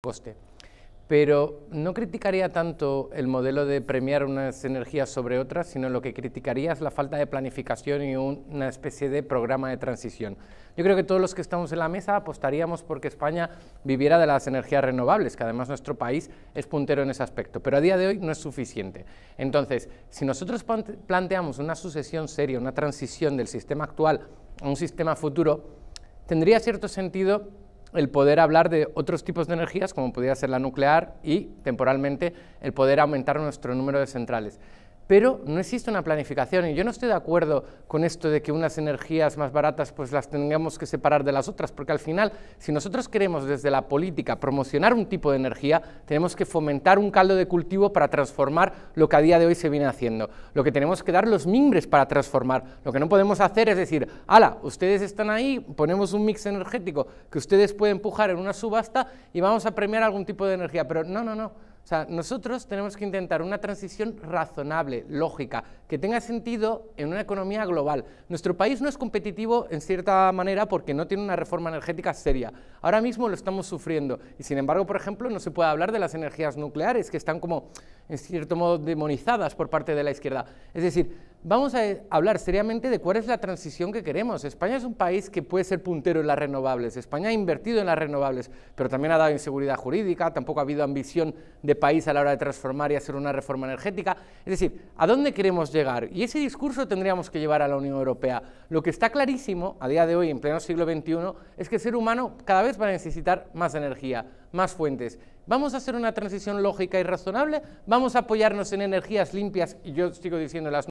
coste. Pero no criticaría tanto el modelo de premiar unas energías sobre otras, sino lo que criticaría es la falta de planificación y una especie de programa de transición. Yo creo que todos los que estamos en la mesa apostaríamos porque España viviera de las energías renovables, que además nuestro país es puntero en ese aspecto, pero a día de hoy no es suficiente. Entonces, si nosotros planteamos una sucesión seria, una transición del sistema actual a un sistema futuro, tendría cierto sentido el poder hablar de otros tipos de energías, como podría ser la nuclear, y temporalmente el poder aumentar nuestro número de centrales pero no existe una planificación y yo no estoy de acuerdo con esto de que unas energías más baratas pues las tengamos que separar de las otras, porque al final si nosotros queremos desde la política promocionar un tipo de energía, tenemos que fomentar un caldo de cultivo para transformar lo que a día de hoy se viene haciendo. Lo que tenemos que dar los mimbres para transformar. Lo que no podemos hacer es decir, ala, ustedes están ahí, ponemos un mix energético que ustedes pueden empujar en una subasta y vamos a premiar algún tipo de energía, pero no, no, no. O sea, nosotros tenemos que intentar una transición razonable, lógica, que tenga sentido en una economía global. Nuestro país no es competitivo en cierta manera porque no tiene una reforma energética seria. Ahora mismo lo estamos sufriendo y sin embargo, por ejemplo, no se puede hablar de las energías nucleares que están como en cierto modo demonizadas por parte de la izquierda. Es decir, vamos a hablar seriamente de cuál es la transición que queremos. España es un país que puede ser puntero en las renovables. España ha invertido en las renovables, pero también ha dado inseguridad jurídica, tampoco ha habido ambición de país a la hora de transformar y hacer una reforma energética. Es decir, ¿a dónde queremos llegar? Y ese discurso tendríamos que llevar a la Unión Europea. Lo que está clarísimo a día de hoy, en pleno siglo XXI, es que el ser humano cada vez va a necesitar más energía, más fuentes. ¿Vamos a hacer una transición lógica y razonable? ¿Vamos a apoyarnos en energías limpias? Y yo sigo diciendo las